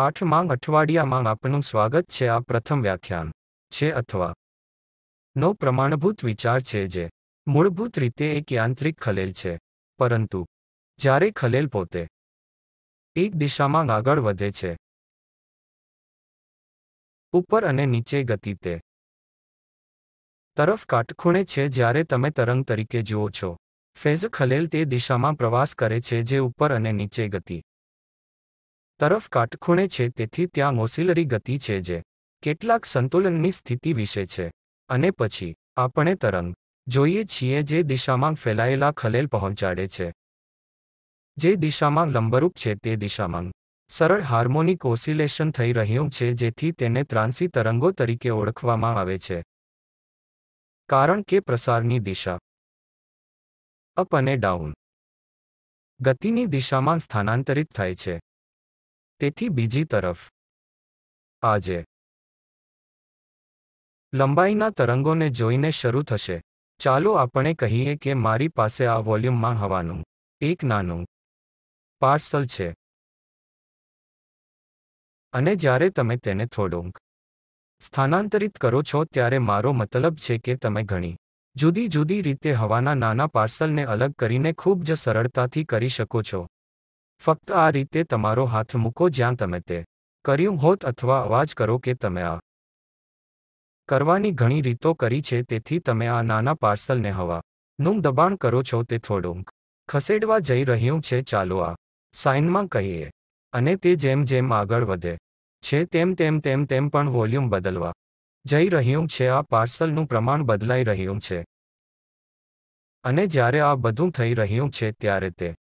આઠમાં અઠવાડિયામાં આપનું સ્વાગત છે આ પ્રથમ વ્યાખ્યાન છે અથવા નો પ્રમાણભૂત વિચાર છે જે મૂળભૂત રીતે એક યાંત્રિક ખલેલ છે પરંતુ જ્યારે ખલેલ પોતે એક દિશામાં આગળ વધે છે ઉપર અને નીચે ગતિ તે તરફ કાટખૂણે છે જ્યારે તમે તરંગ તરીકે જુઓ છો ફેઝ ખલેલ તે દિશામાં પ્રવાસ કરે છે જે ઉપર અને નીચે ગતિ તરફ કાટખૂણે છે તેથી ત્યાં મોસિલરી ગતિ છે જે કેટલાક સંતુલનની સ્થિતિ વિશે છે અને પછી આપણે તરંગ જોઈએ છીએ જે દિશામાં ફેલાયેલા ખલેલ પહોંચાડે છે જે દિશામાં લંબરૂપ છે તે દિશામાં સરળ હાર્મોનિક ઓસિલેશન થઈ રહ્યું છે જેથી તેને ત્રાંસી તરંગો તરીકે ઓળખવામાં આવે છે કારણ કે પ્રસારની દિશા અપ અને ડાઉન ગતિની દિશામાં સ્થાનાંતરિત થાય છે તેથી બીજી તરફ આજે લંબાઈના તરંગોને જોઈને શરૂ થશે ચાલો આપણે કહીએ કે મારી પાસે આ વોલ્યુમમાં હવાનું એક નાનું પાર્સલ છે અને જ્યારે તમે તેને થોડોક સ્થાનાંતરિત કરો છો ત્યારે મારો મતલબ છે કે તમે ઘણી જુદી જુદી રીતે હવાના નાના પાર્સલને અલગ કરીને ખૂબ જ સરળતાથી કરી શકો છો ફક્ત આ રીતે તમારો હાથ મૂકો જ્યાં તમે તે કર્યું હોત અથવા અવાજ કરો કે તમે આ કરવાની ઘણી રીતો કરી છે તેથી તમે આ નાના પાર્સલને હવા નું દબાણ કરો છો તે થોડુંક ખસેડવા જઈ રહ્યું છે ચાલો આ સાઇનમાં કહીએ અને તે જેમ જેમ આગળ વધે છે તેમ તેમ તેમ તેમ પણ વોલ્યુમ બદલવા જઈ રહ્યું છે આ પાર્સલનું પ્રમાણ બદલાઈ રહ્યું છે અને જ્યારે આ બધું થઈ રહ્યું છે ત્યારે તે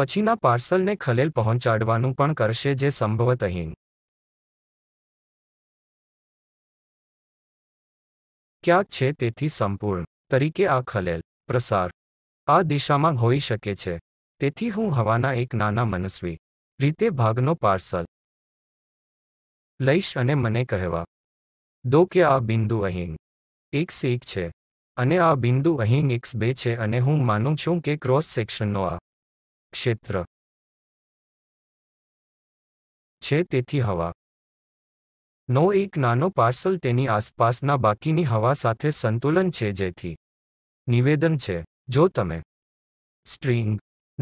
પછીના પાર્સલને ખલેલ પહોંચાડવાનું પણ કરશે જે સંભવતહીન ક્યાંક છે તેથી સંપૂર્ણ તરીકે આ ખલેલ પ્રસાર આ દિશામાં હોઈ શકે છે તેથી હું હવાના એક નાના મનસ્વી રીતે ભાગનો પાર્સલ લઈશ અને મને કહેવા દો કે આ બિંદુ અહીં એક્સ એક છે અને આ બિંદુ અહીં એક્સ બે છે અને હું માનું છું કે ક્રોસ સેક્શનનો આ ક્ષેત્ર છે તેથી હવા નો એક નાનો પાર્સલ તેની આસપાસના બાકીની હવા સાથે સંતુલન છે જેથી નિવેદન છે જો તમે સ્ટ્રિંગ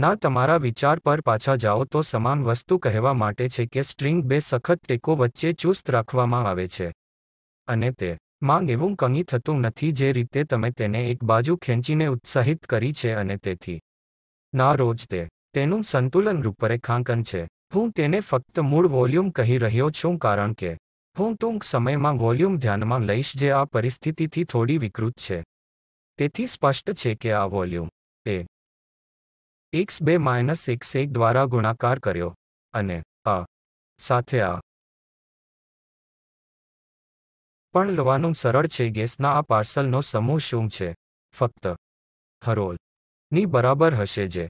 ના તમારા વિચાર પર પાછા જાઓ તો સમાન વસ્તુ કહેવા માટે છે કે સ્ટ્રિંગ બે સખત ટેકો વચ્ચે ચુસ્ત રાખવામાં આવે છે અને તે માંગ એવું કંઈ થતું નથી જે રીતે તમે તેને એક બાજુ ખેંચીને ઉત્સાહિત કરી છે અને તેથી ના રોજ તે તેનું સંતુલન રૂપરેખાંકન છે હું તેને ફક્ત મૂળ વોલ્યુમ કહી રહ્યો છું કારણ કે હું ટૂંક સમયમાં વોલ્યુમ ધ્યાનમાં લઈશ જે આ પરિસ્થિતિથી થોડી વિકૃત છે તેથી સ્પષ્ટ છે કે આ વોલ્યુમ એ એક્સ બે માઇનસ એક્સ એક દ્વારા ગુણાકાર કર્યો અને આ સાથે આ પણ લવાનું સરળ છે ગેસના આ પાર્સલનો સમૂહ શું છે ફક્ત હરોલ ની બરાબર હશે જે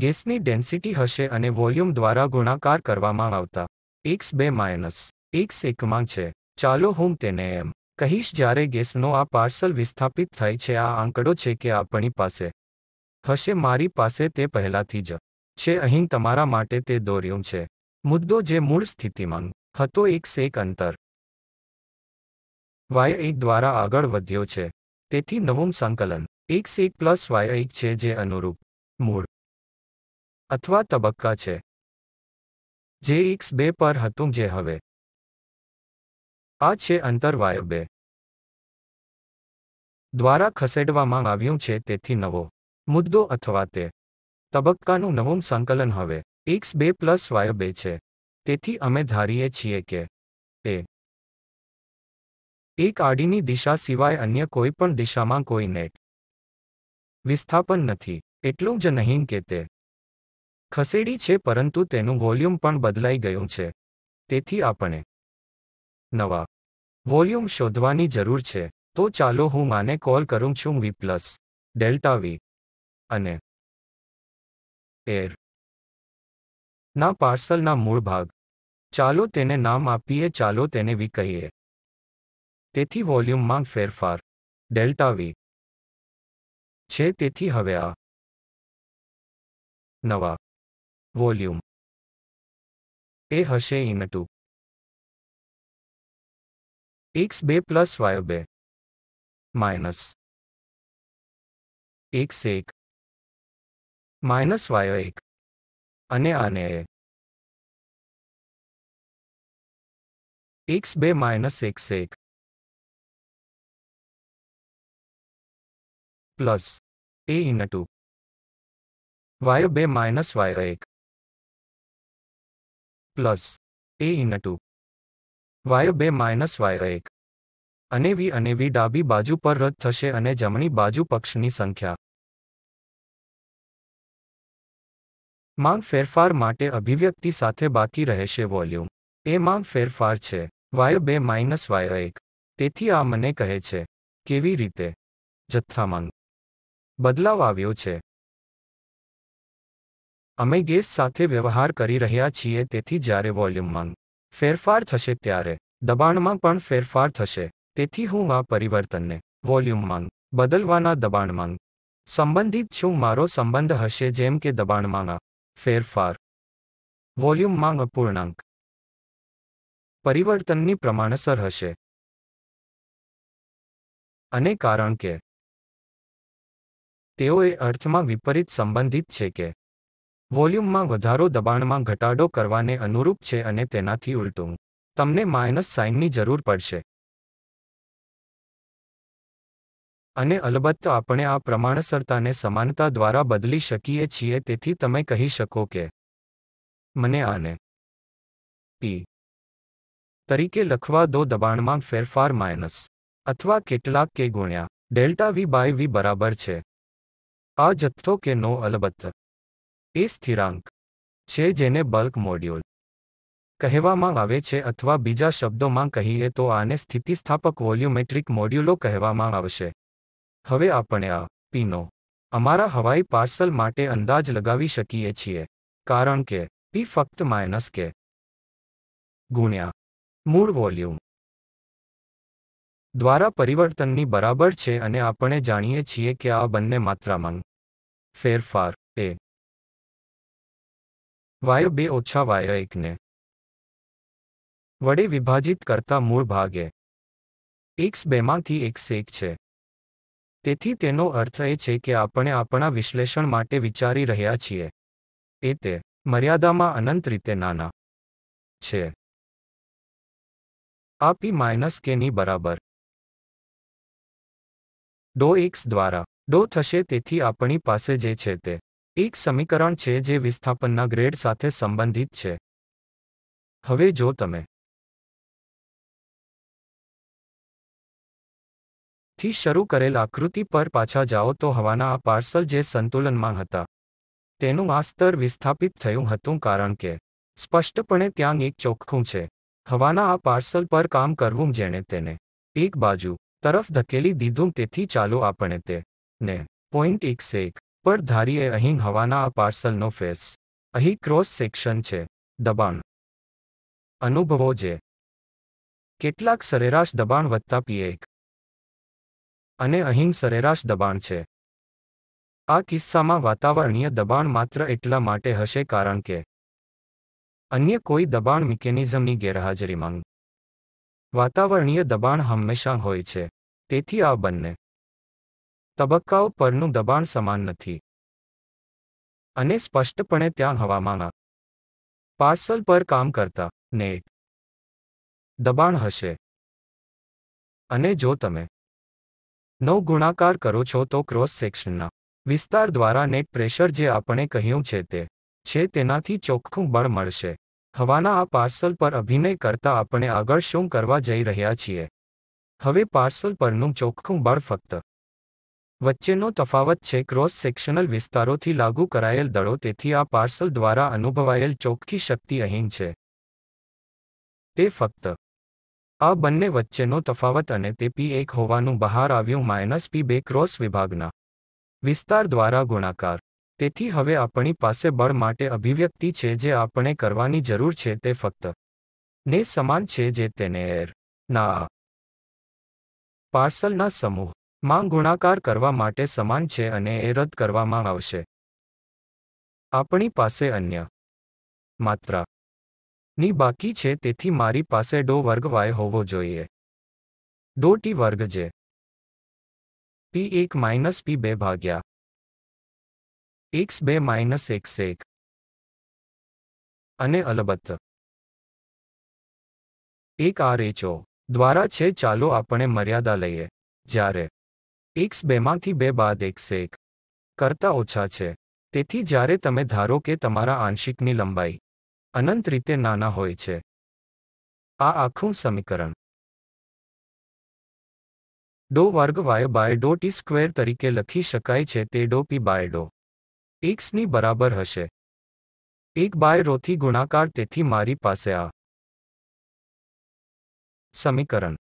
ગેસની ડેન્સિટી હશે અને વોલ્યુમ દ્વારા ગુણાકાર કરવામાં આવતા એક્સ બે માઇનસ એક્સ એકમાં છે ચાલો હું તેને એમ કહીશ જ્યારે ગેસનો આ પાર્સલ વિસ્થાપિત થાય છે આ આંકડો છે કે આપણી પાસે હશે મારી પાસે તે પહેલાથી જ છે અહીં તમારા માટે તે દોર્યું છે મુદ્દો જે મૂળ સ્થિતિમાં હતો એક્સ એક અંતર વાય એક દ્વારા આગળ વધ્યો છે તેથી નવું સંકલન એક્સ એક પ્લસ વાય એક છે જે અનુરૂપ મૂળ અથવા તબક્કા છે જે ઇક્સ બે પર હતું જે હવે આ છે અંતરવાય બે દ્વારા ખસેડવામાં આવ્યું છે તેથી નવો મુદ્દો અથવા તે તબક્કાનું નવું સંકલન હવે એક્સ બે પ્લસ વાય બે છે તેથી અમે ધારીએ છીએ કે એ એક આડીની દિશા સિવાય અન્ય કોઈ પણ દિશામાં કોઈ નેટ વિસ્થાપન નથી એટલું જ નહીં કે તે ખસેડી છે પરંતુ તેનું વોલ્યુમ પણ બદલાઈ ગયું છે તેથી આપણે નવા વોલ્યુમ શોધવાની જરૂર છે તો ચાલો હું માને કોલ કરું છું વી પ્લસ ડેલ્ટા વી અને એર ના પાર્સલના મૂળ ભાગ ચાલો તેને નામ આપીએ ચાલો તેને વી કહીએ તેથી વોલ્યુમમાં ફેરફાર ડેલ્ટા વી છે તેથી હવે આ નવા વોલ્યુમ એ હશે ઇન ટુ એક્સ બે પ્લસ વાય બે માઇનસ એક્સ એક માઇનસ વાય એક અને આને એ એક્સ બે માઇનસ એક્સ એક પ્લસ એ ઇન ટુ વાય બે માઇનસ વાય એક પ્લસ એ ઇન ટુ વાય બે માઇનસ વાય એક અને વી અને વી ડાબી બાજુ પર રદ થશે અને જમણી બાજુ પક્ષની સંખ્યા માંગ ફેરફાર માટે અભિવ્યક્તિ સાથે બાકી રહેશે વોલ્યુમ એ માંગ ફેરફાર છે વાય બે માઇનસ વાય એક તેથી આ મને કહે છે કેવી રીતે જથ્થામાંગ બદલાવ આવ્યો છે અમે ગેસ સાથે વ્યવહાર કરી રહ્યા છીએ તેથી જ્યારે વોલ્યુમમાં ફેરફાર થશે ત્યારે દબાણમાં પણ ફેરફાર થશે તેથી હું આ પરિવર્તનને વોલ્યુમમાં બદલવાના દબાણમાં સંબંધિત છું મારો સંબંધ હશે જેમ કે દબાણમાં ફેરફાર વોલ્યુમમાં અપૂર્ણાંક પરિવર્તનની પ્રમાણસર હશે અને કારણ કે તેઓ એ અર્થમાં વિપરીત સંબંધિત છે કે વોલ્યુમમાં વધારો દબાણમાં ઘટાડો કરવાને અનુરૂપ છે અને તેનાથી ઉલટું તમને માઇનસ સાઇનની જરૂર પડશે અને અલબત્ત આપણે આ પ્રમાણસરતાને સમાનતા દ્વારા બદલી શકીએ છીએ તેથી તમે કહી શકો કે મને આને પી તરીકે લખવા દો દબાણમાં ફેરફાર માઇનસ અથવા કેટલાક કે ગુણ્યા ડેલ્ટા વી બાય વી બરાબર છે આ જથ્થો કે નો અલબત્ત એ સ્થિરાંક છે જેને બલ્ક મોડ્યુલ કહેવામાં આવે છે અથવા બીજા શબ્દોમાં કહીએ તો આને સ્થિતિસ્થાપક વોલ્યુમેટ્રિક મોડ્યુલો કહેવામાં આવશે હવે આપણે આ પીનો અમારા હવાઈ પાર્સલ માટે અંદાજ લગાવી શકીએ છીએ કારણ કે પી ફક્ત માઇનસ કે ગુણ્યા મૂળ વોલ્યુમ દ્વારા પરિવર્તનની બરાબર છે અને આપણે જાણીએ છીએ કે આ બંને માત્રામાં ફેરફાર એ વાય બે ઓછા વાય એકને વડે વિભાજિત કરતા મૂળ ભાગે એક્સ બેમાંથી એક્સ એક છે તેથી તેનો અર્થ એ છે કે આપણે આપણા વિશ્લેષણ માટે વિચારી રહ્યા છીએ એ તે મર્યાદામાં અનંત રીતે નાના છે આ પી માઇનસ કે ની બરાબર ડો એક્સ દ્વારા ડો થશે તેથી આપણી પાસે જે છે તે એક સમીકરણ છે જે વિસ્થાપનના ગ્રેડ સાથે સંબંધિત છે હવે જો તમે થી શરૂ કરેલ આકૃતિ પર પાછા જાઓ તો હવાના આ પાર્સલ જે સંતુલનમાં હતા તેનું આ સ્તર વિસ્થાપિત થયું હતું કારણ કે સ્પષ્ટપણે ત્યાં એક ચોખ્ખું છે હવાના આ પાર્સલ પર કામ કરવું જેણે તેને એક બાજુ તરફ ધકેલી દીધું તેથી ચાલો આપણે તે ને પોઈન્ટ એક પર ધારીએ અહીં હવાના આ પાર્સલનો ફેસ અહીં ક્રોસ સેક્શન છે દબાણ અનુભવો જે કેટલાક સરેરાશ દબાણ વધતા પીએક અને અહીં સરેરાશ દબાણ છે આ કિસ્સામાં વાતાવરણીય દબાણ માત્ર એટલા માટે હશે કારણ કે અન્ય કોઈ દબાણ મિકેનિઝમની ગેરહાજરીમાં વાતાવરણીય દબાણ હંમેશા હોય છે તેથી આ બંને તબક્કાઓ પરનું દબાણ સમાન નથી અને સ્પષ્ટપણે ત્યાં હવામાના પાર્સલ પર કામ કરતા નેટ દબાણ હશે અને જો તમે નો ગુણાકાર કરો છો તો ક્રોસ સેક્શનના વિસ્તાર દ્વારા નેટ પ્રેશર જે આપણે કહ્યું છે તે છે તેનાથી ચોખ્ખું બળ મળશે હવાના આ પાર્સલ પર અભિનય કરતા આપણે આગળ શું કરવા જઈ રહ્યા છીએ હવે પાર્સલ પરનું ચોખ્ખું બળ ફક્ત વચ્ચેનો તફાવત છે ક્રોસ સેક્શનલ વિસ્તારોથી લાગુ કરાયેલ દળો તેથી આ પાર્સલ દ્વારા અનુભવાયેલ ચોખ્ખી શક્તિ અહીં છે તે ફક્ત આ બંને વચ્ચેનો તફાવત અને તે પી એક હોવાનું બહાર આવ્યું માઇનસ પી બે ક્રોસ વિભાગના વિસ્તાર દ્વારા ગુણાકાર તેથી હવે આપણી પાસે બળ માટે અભિવ્યક્તિ છે જે આપણે કરવાની જરૂર છે તે ફક્ત ને સમાન છે જે તેને એર ના પાર્સલના સમૂહ માં ગુણાકાર કરવા માટે સમાન છે અને એ રદ કરવામાં આવશે આપણી પાસે અન્ય માત્રા ની બાકી છે તેથી મારી પાસે ડો વર્ગ વાય હોવો જોઈએ ડો ટી વર્ગ જે પી એક માઇનસ પી બે ભાગ્યા એક્સ બે માઇનસ એક્સ એક અને અલબત્ત એક આર આરએચઓ દ્વારા છે ચાલો આપણે મર્યાદા લઈએ જ્યારે એક્સ બેમાંથી બે બાદ એક્સ એક કરતા ઓછા છે તેથી જ્યારે તમે ધારો કે તમારા આંશિકની લંબાઈ અનંત રીતે નાના હોય છે આ આખું સમીકરણ ડો વર્ગ વાય બાય ડો ટી સ્ક્વેર તરીકે લખી શકાય છે તે ડો પી બાય ડો એક્સની બરાબર હશે એક બાય રોથી ગુણાકાર તેથી મારી પાસે આ સમીકરણ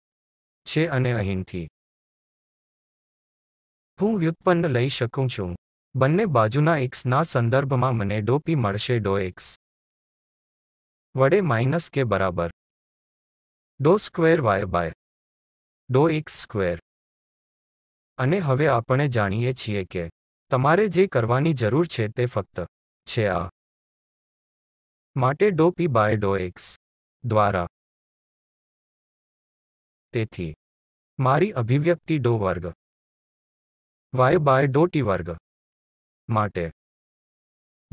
છે અને અહીંથી હું વ્યુત્પન્ન લઈ શકું છું બંને બાજુના એક્સના સંદર્ભમાં મને ડોપી મળશે ડો એક્સ વડે માઇનસ કે બરાબર ડો સ્ક્વેર વાય બાય ડો એક્સ સ્ક્વેર અને હવે આપણે જાણીએ છીએ કે તમારે જે કરવાની જરૂર છે તે ફક્ત છે આ માટે ડો પી બાય ડો એક્સ દ્વારા તેથી મારી અભિવ્યક્તિ ડો વર્ગ વાય બાય ડોટી વર્ગ માટે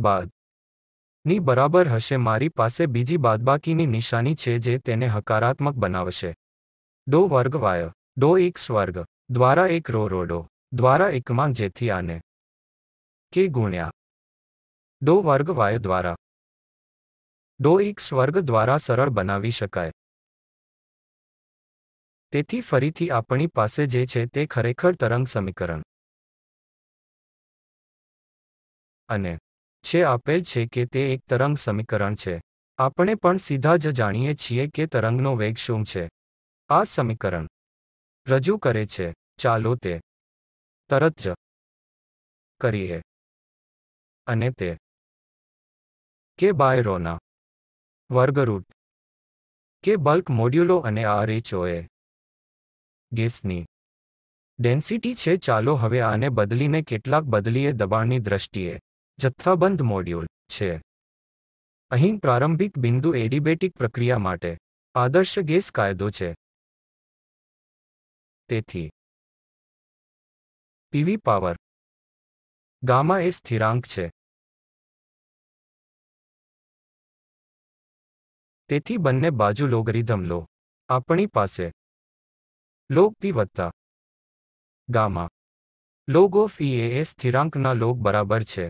બાદ ની બરાબર હશે મારી પાસે બીજી બાદબાકીની નિશાની છે જે તેને હકારાત્મક બનાવશે ડો વર્ગ વાય ડો એક સ્વર્ગ દ્વારા એક રો રોડો દ્વારા એકમાં જેથી આને કે ગુણ્યા ડો વર્ગ વાય દ્વારા ડો એક સ્વર્ગ દ્વારા સરળ બનાવી શકાય તેથી ફરીથી આપણી પાસે જે છે તે ખરેખર તરંગ સમીકરણ અને છે આપેલ છે કે તે એક તરંગ સમીકરણ છે આપણે પણ સીધા જ જાણીએ છીએ કે તરંગનો વેગ શું છે આ સમીકરણ રજૂ કરે છે ચાલો તે તરત જ કરીએ અને તે કે બાયરોના વર્ગરૂટ કે બલ્ક મોડ્યુલો અને આરએચઓએ ગેસની ડેન્સિટી છે ચાલો હવે આને બદલીને કેટલાક બદલીએ દબાણની દ્રષ્ટિએ જથ્થાબંધ મોડ્યુલ છે અહીં પ્રારંભિક બિંદુ એડિબેટિક પ્રક્રિયા માટે આદર્શ ગેસ કાયદો છે તેથી પીવી પાવર ગામા એ સ્થિરાંક છે તેથી બંને બાજુ લોગરિધમ લો આપણી પાસે લોગ પી વત્તા ગામા લોગ ઓફ ઈ એ સ્થિરાંકના લોગ બરાબર છે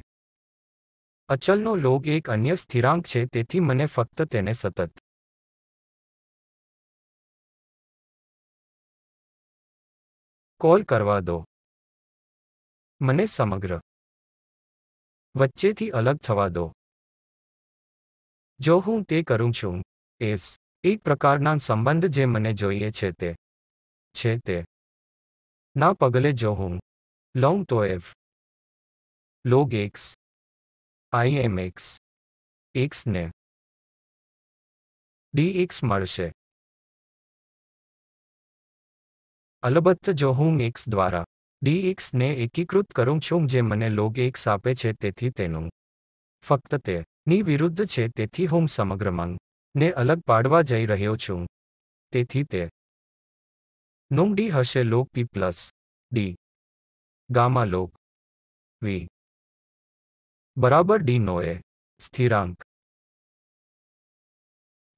અચલનો લોગ એક અન્ય સ્થિરાંક છે તેથી મને ફક્ત તેને સતત કોલ કરવા દો મને સમગ્ર વચ્ચેથી અલગ થવા દો જો હું તે કરું છું એસ એક પ્રકારના સંબંધ જે મને જોઈએ છે તે છે તે ના પગલે જો હું લઉં તો f log x I M x એક્સને ડીએક્સ મળશે અલબત્ત જો હું એક્સ દ્વારા ડીએક્સને એકીકૃત કરું છું જે મને લોગ એક્સ આપે છે તેથી તેનું ફક્ત તે ની વિરુદ્ધ છે તેથી હું સમગ્ર માંગ ને અલગ પાડવા જઈ રહ્યો છું તેથી તે નોમ ડી હશે log p plus d gamma log v બરાબર ડી નો એ સ્થિરાંક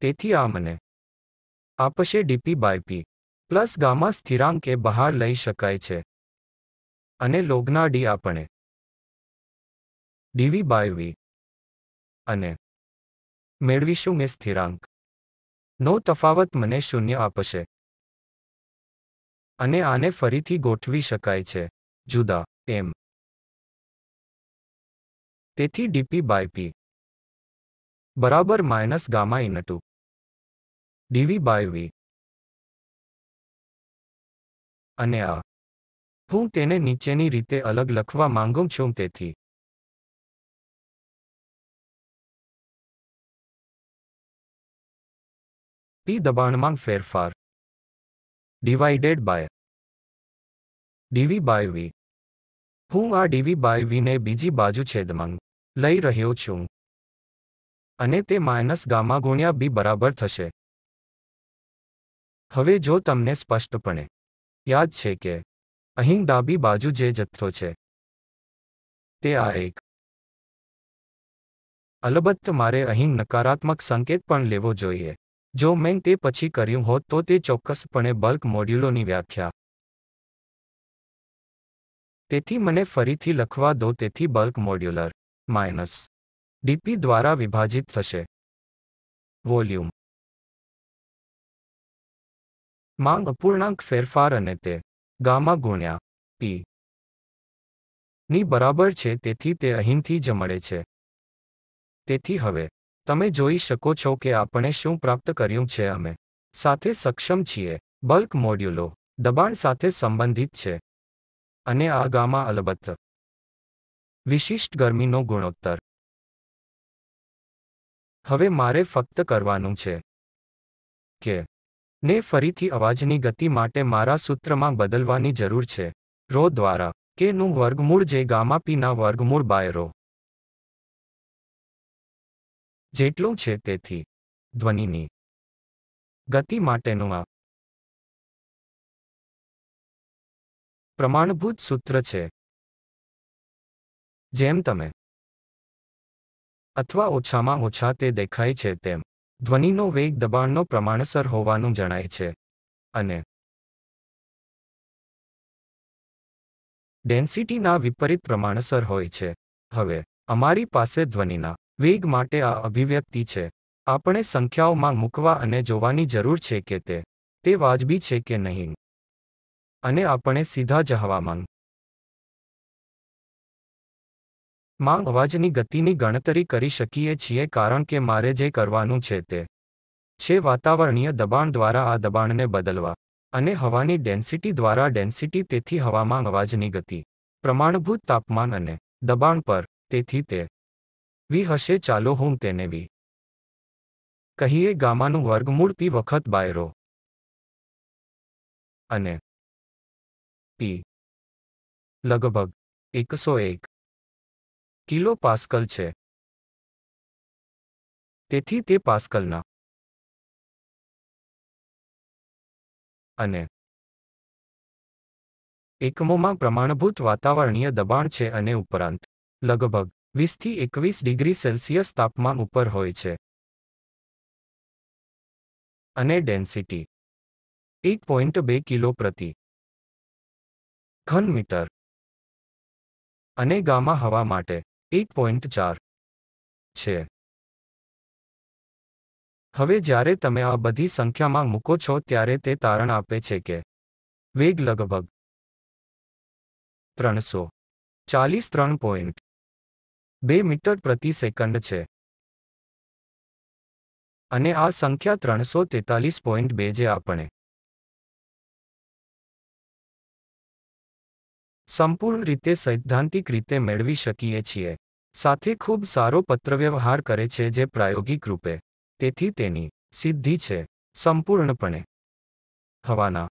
તેથી આ મને આપશે dp by p plus gamma સ્થિરાંક એ બહાર લઈ શકાય છે અને લોગના ડી આપણે ડીવી બાય વી અને મેળવીશું મેં સ્થિરાંક નો તફાવત મને શૂન્ય આપશે અને આને ફરીથી ગોઠવી શકાય છે જુદા એમ તેથી ડીપી બાય પી બરાબર minus gamma into dv by v અને આ હું તેને નીચેની રીતે અલગ લખવા માંગુ છું તેથી પી દબાણમાં ફેરફાર divided by dv by v હું આ ડીવી બાય વીને બીજી બાજુ છેદમાં લઈ રહ્યો છું અને તે માઇનસ ગામા ગુણ્યા બી બરાબર થશે હવે જો તમને સ્પષ્ટપણે યાદ છે કે અહીં ડાબી બાજુ જે જથ્થો છે તે આ એક અલબત્ત મારે અહીં નકારાત્મક સંકેત પણ લેવો જોઈએ જો મેં તે પછી કર્યું હોત તો તે ચોક્કસપણે બલ્ક મોડ્યુલોની વ્યાખ્યા તેથી મને ફરીથી લખવા દો તેથી બલ્ક મોડ્યુલર માઇનસ ડીપી દ્વારા વિભાજિત થશે વોલ્યુમ માંગ અપૂર્ણાંક ફેરફાર અને તે ગામા ગુણ્યા પી ની બરાબર છે તેથી તે અહીંથી જ મળે છે તેથી હવે તમે જોઈ શકો છો કે આપણે શું પ્રાપ્ત કર્યું છે અમે સાથે સક્ષમ છીએ બલ્ક મોડ્યુલો દબાણ સાથે સંબંધિત છે અને આ ગામા અલબત્ત વિશિષ્ટ ગરમીનો ગુણોત્તર હવે મારે ફક્ત કરવાનું છે કે ને ફરીથી અવાજની ગતિ માટે મારા સૂત્રમાં બદલવાની જરૂર છે રો દ્વારા કે નું વર્ગમૂળ જે ગામા પીના વર્ગમૂળ બાય રો જેટલું છે તેથી ધ્વનિની ગતિ માટેનું આ પ્રમાણભૂત સૂત્ર છે જેમ તમે અથવા ઓછામાં ઓછા તે દેખાય છે તેમ ધ્વનિનો વેગ દબાણનો પ્રમાણસર હોવાનું જણાય છે અને ડેન્સિટીના વિપરીત પ્રમાણસર હોય છે હવે અમારી પાસે ધ્વનિના વેગ માટે આ અભિવ્યક્તિ છે આપણે સંખ્યાઓમાં મૂકવા અને જોવાની જરૂર છે કે તે તે વાજબી છે કે નહીં અને આપણે સીધા જ હવામાન માં અવાજની ગતિની ગણતરી કરી શકીએ છીએ કારણ કે મારે જે કરવાનું છે તે છે વાતાવરણીય દબાણ દ્વારા આ દબાણને બદલવા અને હવાની ડેન્સિટી દ્વારા ડેન્સિટી તેથી હવામાં અવાજની ગતિ પ્રમાણભૂત તાપમાન અને દબાણ પર તેથી તે વી હશે ચાલો હું તેને વી કહીએ ગામાનું વર્ગમૂળ પી વખત બાયરો અને પી લગભગ એકસો એક કિલો પાસ્કલ છે તેથી તે પાસ્કલના અને એકમોમાં પ્રમાણભૂત વાતાવરણીય દબાણ છે અને ઉપરાંત લગભગ વીસથી એકવીસ ડિગ્રી સેલ્સિયસ તાપમાન ઉપર હોય છે અને ડેન્સિટી એક પોઈન્ટ બે કિલો પ્રતિ ઘન મીટર અને ગામા હવા માટે એક પોઈન્ટ ચાર છે હવે જ્યારે તમે આ બધી સંખ્યામાં મૂકો છો ત્યારે તે તારણ આપે છે કે વેગ લગભગ ત્રણસો ચાલીસ ત્રણ પોઈન્ટ બે મીટર પ્રતિ સેકન્ડ છે અને આ સંખ્યા ત્રણસો તેતાલીસ પોઈન્ટ બે જે આપણે સંપૂર્ણ રીતે સૈદ્ધાંતિક રીતે મેળવી શકીએ છીએ સાથે ખૂબ સારો પત્રવ્યવહાર કરે છે જે પ્રાયોગિક રૂપે તેથી તેની સિદ્ધિ છે સંપૂર્ણપણે હવાના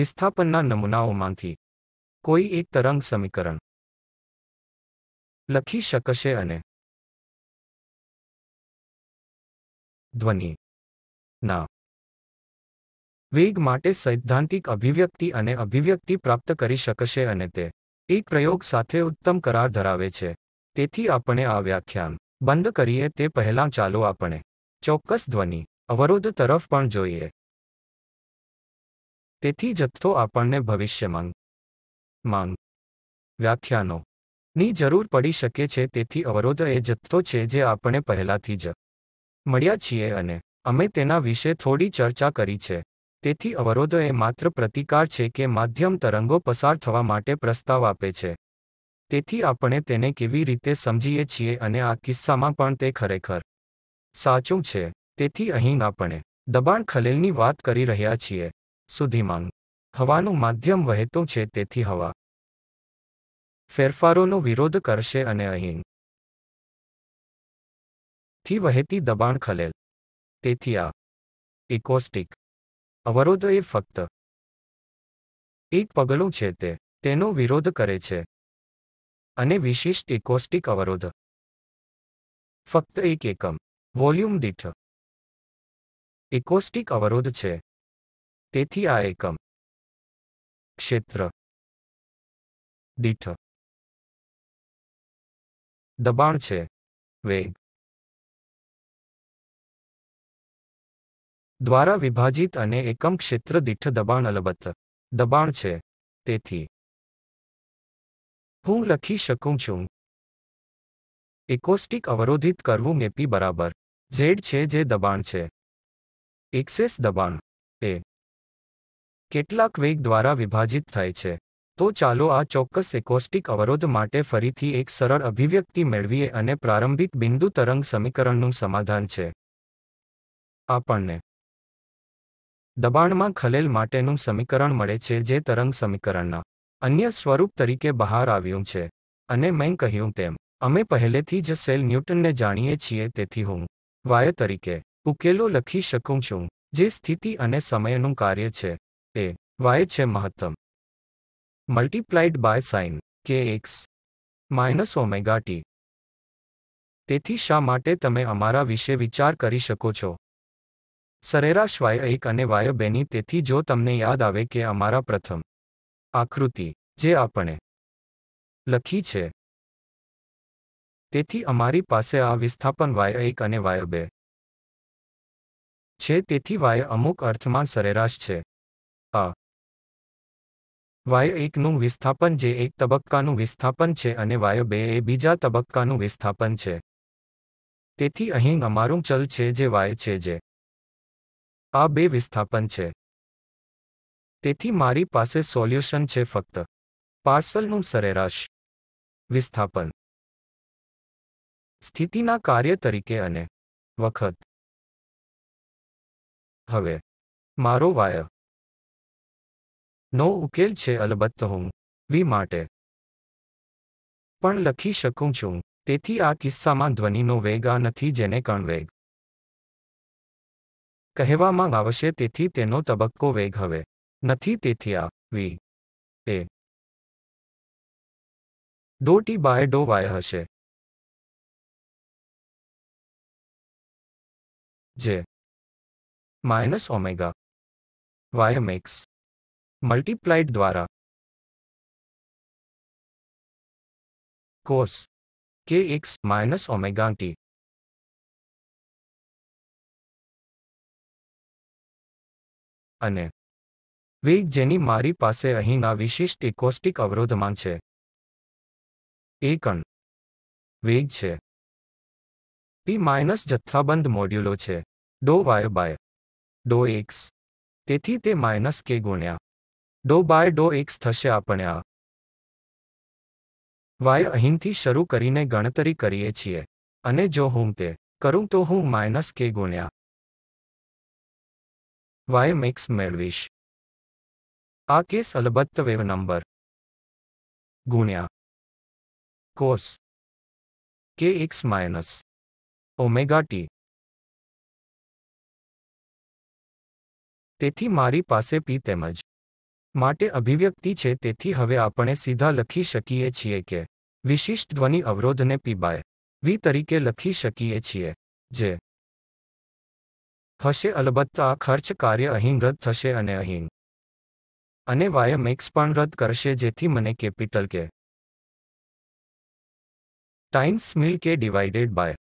વિસ્થાપનના નમૂનાઓમાંથી કોઈ એક તરંગ સમીકરણ લખી શકશે અને ધ્વનિ ના વેગ માટે સૈદ્ધાંતિક અભિવ્યક્તિ અને અભિવ્યક્તિ પ્રાપ્ત કરી શકશે અને તે એક પ્રયોગ સાથે ઉત્તમ કરાર ધરાવે છે તેથી આપણે આ વ્યાખ્યાન બંધ કરીએ તે પહેલાં ચાલો આપણે ચોક્કસ ધ્વનિ અવરોધ તરફ પણ જોઈએ તેથી જથ્થો આપણને ભવિષ્યમાં માંગ વ્યાખ્યાનો ની જરૂર પડી શકે છે તેથી અવરોધ એ જથ્થો છે જે આપણે પહેલાથી જ મળ્યા છીએ અને અમે તેના વિશે થોડી ચર્ચા કરી છે તેથી અવરોધો એ માત્ર પ્રતિકાર છે કે માધ્યમ તરંગો પસાર થવા માટે પ્રસ્તાવ આપે છે તેથી આપણે તેને કેવી રીતે સમજીએ છીએ અને આ કિસ્સામાં પણ તે ખરેખર સાચું છે તેથી અહીં આપણે દબાણ ખલેલની વાત કરી રહ્યા છીએ સુધીમાં હવાનું માધ્યમ વહેતું છે તેથી હવા ફેરફારોનો વિરોધ કરશે અને અહીં થી વહેતી દબાણ ખલેલ તેથી આ ઇકોસ્ટિક અવરોધ એ ફક્ત એક પગલું છે તે તેનો વિરોધ કરે છે અને વિશિષ્ટ ઇકોસ્ટિક અવરોધ ફક્ત એક એકમ વોલ્યુમ દીઠ ઇકોસ્ટિક અવરોધ છે તેથી આ એકમ ક્ષેત્ર દીઠ દબાણ છે વેગ દ્વારા વિભાજિત અને એકમ ક્ષેત્ર દીઠ દબાણ અલબત્ત દબાણ છે તેથી હું લખી શકું છું એકોસ્ટિક અવરોધિત કરવું મેપી બરાબર ઝેડ છે જે દબાણ છે એક્સેસ દબાણ એ કેટલાક વેગ દ્વારા વિભાજિત થાય છે તો ચાલો આ ચોક્કસ એકોસ્ટિક અવરોધ માટે ફરીથી એક સરળ અભિવ્યક્તિ મેળવીએ અને પ્રારંભિક બિંદુ તરંગ સમીકરણનું સમાધાન છે આપણને દબાણમાં ખલેલ માટેનું સમીકરણ મળે છે જે તરંગ સમીકરણના અન્ય સ્વરૂપ તરીકે બહાર આવ્યું છે અને મેં કહ્યું તેમ અમે પહેલેથી જ સેલ ન્યૂટનને જાણીએ છીએ તેથી હું વાય તરીકે ઉકેલો લખી શકું છું જે સ્થિતિ અને સમયનું કાર્ય છે એ વાય છે મહત્તમ multiplied by sine k x minus omega t તેથી શા માટે તમે અમારા વિશે વિચાર કરી શકો છો સરેરાશ વાય એક અને વાય બેની તેથી જો તમને યાદ આવે કે અમારા પ્રથમ આકૃતિ જે આપણે લખી છે તેથી અમારી પાસે આ વિસ્થાપન વાય એક અને વાય બે છે તેથી વાય અમુક અર્થમાં સરેરાશ છે આ વાય એકનું વિસ્થાપન જે એક તબક્કાનું વિસ્થાપન છે અને વાય બે એ બીજા તબક્કાનું વિસ્થાપન છે તેથી અહીં અમારું ચલ છે જે વાય છે જે આ બે વિસ્થાપન છે તેથી મારી પાસે સોલ્યુશન છે ફક્ત પાર્સલનું સરેરાશ વિસ્થાપન સ્થિતિના કાર્ય તરીકે અને વખત હવે મારો વાય નો ઉકેલ છે અલબત્ત હું વી માટે પણ લખી શકું છું તેથી આ કિસ્સામાં ધ્વનિનો વેગ આ નથી જેને કણ વેગ કહેવામાં આવશે તેથી તેનો તબક્કો વેગ હવે નથી તેથી આ વી એ ડો ટી બાય ડો વાય હશે જે minus omega y max multiplied દ્વારા cos k x minus omega t અને વેગ જેની મારી પાસે અહીંના વિશિષ્ટ ઇકોસ્ટિક અવરોધમાં છે એ કણ વેગ છે પી માઇનસ જથ્થાબંધ મોડ્યુલો છે ડો વાય બાય ડો એક્સ તેથી તે માઇનસ કે ગુણ્યા ડો બાય ડો એક્સ થશે આપણે આ વાય અહીંથી શરૂ કરીને ગણતરી કરીએ છીએ અને જો હું તે કરું તો હું માઇનસ કે ગુણ્યા વાય વાયમેક્સ મેળવીશ આ કેસ અલબત્ત વેવ નંબર ગુણ્યા cos k x minus omega t તેથી મારી પાસે પી તેમજ માટે અભિવ્યક્તિ છે તેથી હવે આપણે સીધા લખી શકીએ છીએ કે વિશિષ્ટ ધ્વનિ અવરોધને પી બાય વી તરીકે લખી શકીએ છીએ જે હશે અલબત્ત આ ખર્ચ કાર્ય અહીં રદ થશે અને અહીં અને વાયમેક્સ પણ રદ કરશે જેથી મને કેપિટલ કે ટાઇમ્સ મિલ કે ડિવાઇડેડ બાય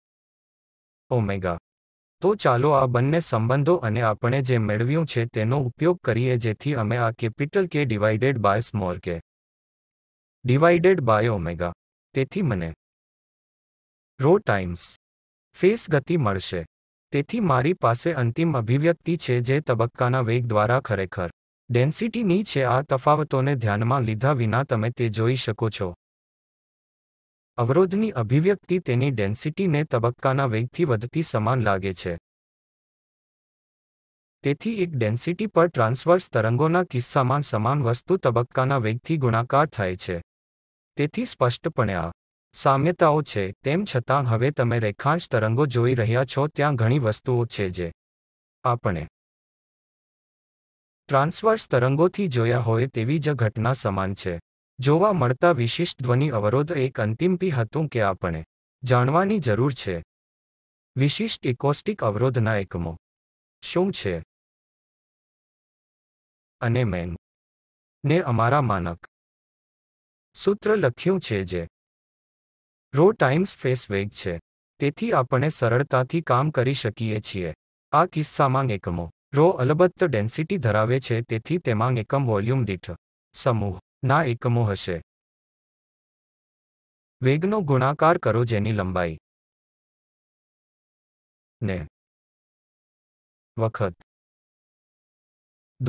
ઓમેગા તો ચાલો આ બંને સંબંધો અને આપણે જે મેળવ્યું છે તેનો ઉપયોગ કરીએ જેથી અમે આ capital k divided by small k divided by omega તેથી મને રો ટાઈમ્સ ફેસ ગતિ મળશે તેથી મારી પાસે અંતિમ અભિવ્યક્તિ છે જે તબક્કાના વેગ દ્વારા ખરેખર ડેન્સિટીની છે આ તફાવતોને ધ્યાનમાં લીધા વિના તમે તે જોઈ શકો છો અવરોધની અભિવ્યક્તિ તેની ડેન્સિટીને તબક્કાના વેગથી વધતી સમાન લાગે છે તેથી એક ડેન્સિટી પર ટ્રાન્સવર્સ તરંગોના કિસ્સામાં સમાન વસ્તુ તબક્કાના વેગથી ગુણાકાર થાય છે તેથી સ્પષ્ટપણે આ સામ્યતાઓ છે તેમ છતાં હવે તમે રેખાંશ તરંગો જોઈ રહ્યા છો ત્યાં ઘણી વસ્તુઓ છે જે આપણે ટ્રાન્સવર્સ તરંગોથી જોયા હોય તેવી જ ઘટના સમાન છે જોવા મળતા વિશિષ્ટ ધ્વનિ અવરોધ એક અંતિમ પી હતું કે આપણે જાણવાની જરૂર છે વિશિષ્ટ ઇકોસ્ટિક અવરોધના એકમો શું છે અને મેન ને અમારા માનક સૂત્ર લખ્યું છે જે રો ટાઈમ્સ ફેસ વેગ છે તેથી આપણે સરળતાથી કામ કરી શકીએ છીએ આ કિસ્સામાં એકમો રો અલબત્ત ડેન્સિટી ધરાવે છે તેથી તેમાં એકમ વોલ્યુમ દીઠ સમૂહ ના એકમો હશે વેગનો ગુણાકાર કરો જેની લંબાઈ ને વખત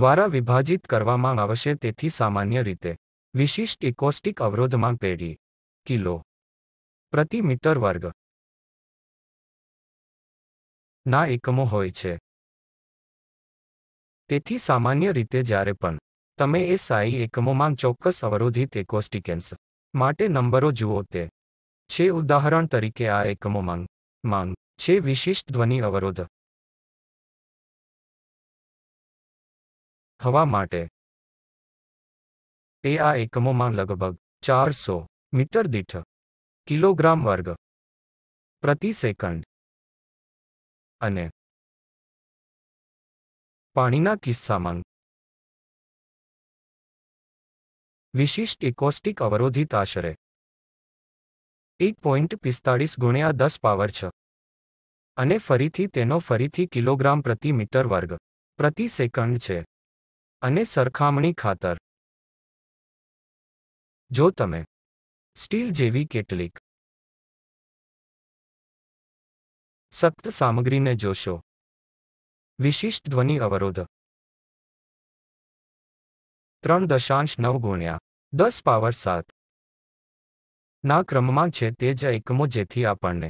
દ્વારા વિભાજિત કરવામાં આવશે તેથી સામાન્ય રીતે વિશિષ્ટ ઇકોસ્ટિક અવરોધમાં પેઢી કિલો પ્રતિ મીટર વર્ગ ના એકમો હોય છે તેથી સામાન્ય રીતે જ્યારે પણ તમે એસઆઈ એકમોમાં ચોક્કસ અવરોધિત એકોસ્ટિકેન્સ માટે નંબરો જુઓ તે છે ઉદાહરણ તરીકે આ એકમોમાં માંગ છે વિશિષ્ટ ધ્વનિ અવરોધ હવા માટે એ આ એકમોમાં લગભગ ચારસો મીટર દીઠ કિલોગ્રામ વર્ગ પ્રતિ સેકન્ડ અને પાણીના કિસ્સામાં વિશિષ્ટ ઇકોસ્ટિક અવરોધિત આશરે એક પોઈન્ટ પિસ્તાળીસ ગુણ્યા દસ પાવર છ અને ફરીથી તેનો ફરીથી કિલોગ્રામ પ્રતિ મીટર વર્ગ પ્રતિ સેકન્ડ છે અને સરખામણી ખાતર જો તમે સ્ટીલ જેવી કેટલીક સખ્ત સામગ્રીને જોશો વિશિષ્ટ ધ્વનિ અવરોધ ત્રણ દશાંશ નવ ગુણ્યા દસ પાવર સાત ના ક્રમમાં છે તે જ એકમો જેથી આપણને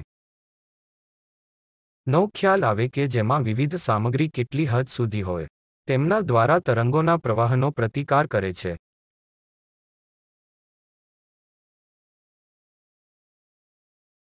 નો ખ્યાલ આવે કે જેમાં વિવિધ સામગ્રી કેટલી હદ સુધી હોય તેમના દ્વારા તરંગોના પ્રવાહનો પ્રતિકાર કરે છે